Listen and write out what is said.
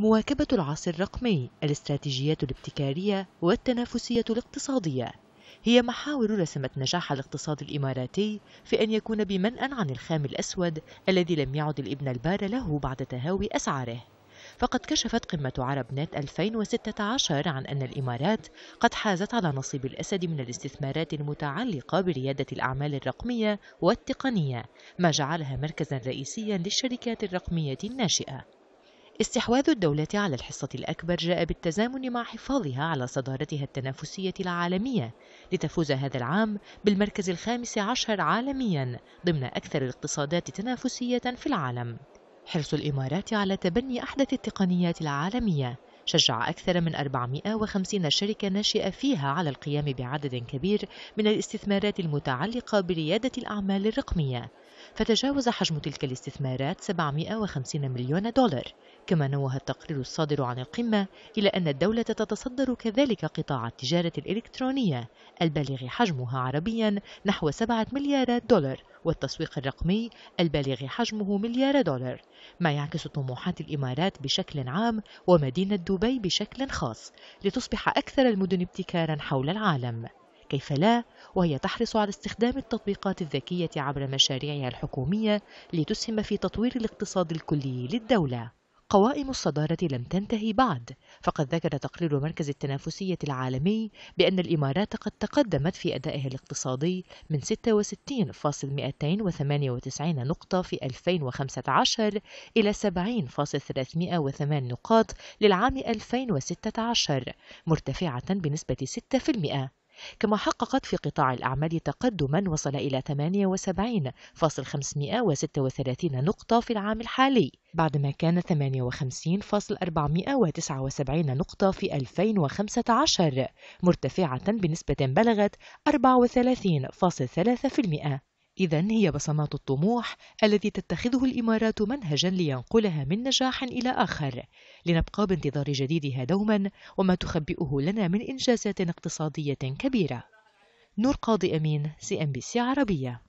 مواكبة العصر الرقمي، الاستراتيجيات الابتكارية والتنافسية الاقتصادية هي محاور رسمت نجاح الاقتصاد الإماراتي في أن يكون بمنأى عن الخام الأسود الذي لم يعد الابن البار له بعد تهاوي أسعاره فقد كشفت قمة عرب نت 2016 عن أن الإمارات قد حازت على نصيب الأسد من الاستثمارات المتعلقة بريادة الأعمال الرقمية والتقنية ما جعلها مركزا رئيسيا للشركات الرقمية الناشئة استحواذ الدولة على الحصة الأكبر جاء بالتزامن مع حفاظها على صدارتها التنافسية العالمية لتفوز هذا العام بالمركز الخامس عشر عالميا ضمن أكثر الاقتصادات تنافسية في العالم حرص الإمارات على تبني أحدث التقنيات العالمية شجع أكثر من 450 شركة ناشئة فيها على القيام بعدد كبير من الاستثمارات المتعلقة بريادة الأعمال الرقمية فتجاوز حجم تلك الاستثمارات 750 مليون دولار كما نوه التقرير الصادر عن القمة إلى أن الدولة تتصدر كذلك قطاع التجارة الإلكترونية البالغ حجمها عربيا نحو 7 مليارات دولار والتسويق الرقمي البالغ حجمه مليار دولار ما يعكس طموحات الإمارات بشكل عام ومدينة دبي بشكل خاص لتصبح أكثر المدن ابتكارا حول العالم كيف لا وهي تحرص على استخدام التطبيقات الذكية عبر مشاريعها الحكومية لتسهم في تطوير الاقتصاد الكلي للدولة قوائم الصدارة لم تنتهي بعد، فقد ذكر تقرير مركز التنافسية العالمي بأن الإمارات قد تقدمت في أدائها الاقتصادي من 66.298 نقطة في 2015 إلى 70.308 نقاط للعام 2016 مرتفعة بنسبة 6%. كما حققت في قطاع الأعمال تقدما وصل إلى 78.536 نقطة في العام الحالي بعدما كان 58.479 نقطة في 2015 مرتفعة بنسبة بلغت 34.3% إذا هي بصمات الطموح الذي تتخذه الإمارات منهجا لينقلها من نجاح إلى آخر لنبقى بانتظار جديدها دوما وما تخبئه لنا من إنجازات اقتصادية كبيرة نور قاضي أمين سي أم بي سي عربية